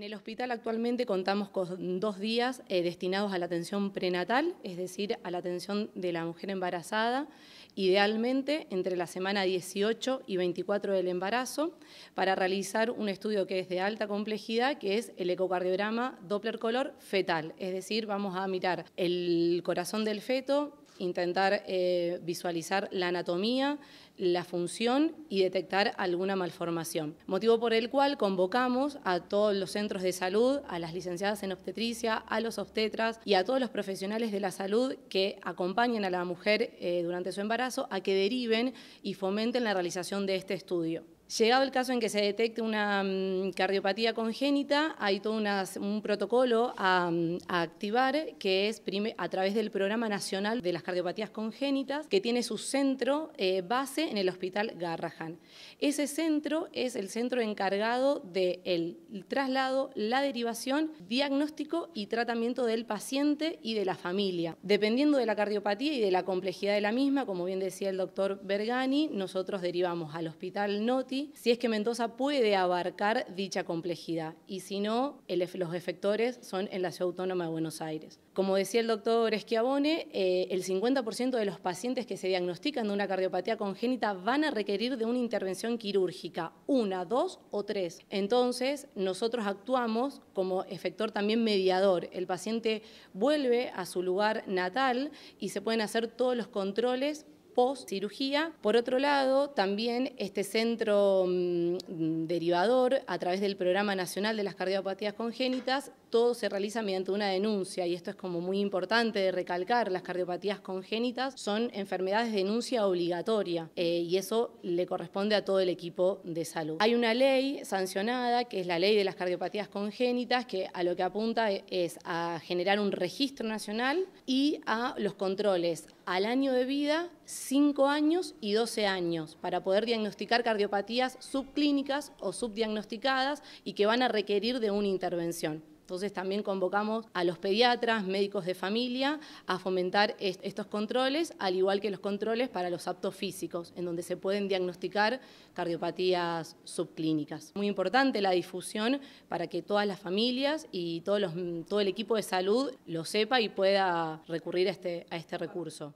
En el hospital actualmente contamos con dos días eh, destinados a la atención prenatal, es decir, a la atención de la mujer embarazada, idealmente entre la semana 18 y 24 del embarazo, para realizar un estudio que es de alta complejidad, que es el ecocardiograma Doppler color fetal, es decir, vamos a mirar el corazón del feto, intentar eh, visualizar la anatomía, la función y detectar alguna malformación. Motivo por el cual convocamos a todos los centros de salud, a las licenciadas en obstetricia, a los obstetras y a todos los profesionales de la salud que acompañen a la mujer eh, durante su embarazo a que deriven y fomenten la realización de este estudio. Llegado el caso en que se detecte una mm, cardiopatía congénita, hay todo un protocolo mm, a, activar que es a través del Programa Nacional de las Cardiopatías Congénitas, que tiene su centro eh, base en el Hospital Garrahan. Ese centro es el centro encargado del traslado, la derivación, diagnóstico y tratamiento del paciente y de la familia. Dependiendo de la cardiopatía y de la complejidad de la misma, como bien decía el doctor Bergani, nosotros derivamos al Hospital Noti si es que Mendoza puede abarcar dicha complejidad y si no, los efectores son en la Ciudad Autónoma de Buenos Aires. Como decía el doctor Esquiabone, eh, el 50% de los pacientes que se diagnostican de una cardiopatía congénita van a requerir de una intervención quirúrgica, una, dos o tres. Entonces, nosotros actuamos como efector también mediador. El paciente vuelve a su lugar natal y se pueden hacer todos los controles post cirugía. Por otro lado, también este centro mm, derivador, a través del Programa Nacional de las Cardiopatías Congénitas, todo se realiza mediante una denuncia y esto es como muy importante de recalcar, las cardiopatías congénitas son enfermedades de denuncia obligatoria eh, y eso le corresponde a todo el equipo de salud. Hay una ley sancionada que es la ley de las cardiopatías congénitas que a lo que apunta es a generar un registro nacional y a los controles al año de vida 5 años y 12 años para poder diagnosticar cardiopatías subclínicas o subdiagnosticadas y que van a requerir de una intervención. Entonces también convocamos a los pediatras, médicos de familia, a fomentar estos controles, al igual que los controles para los aptos físicos, en donde se pueden diagnosticar cardiopatías subclínicas. Muy importante la difusión para que todas las familias y todo el equipo de salud lo sepa y pueda recurrir a este, este recurso.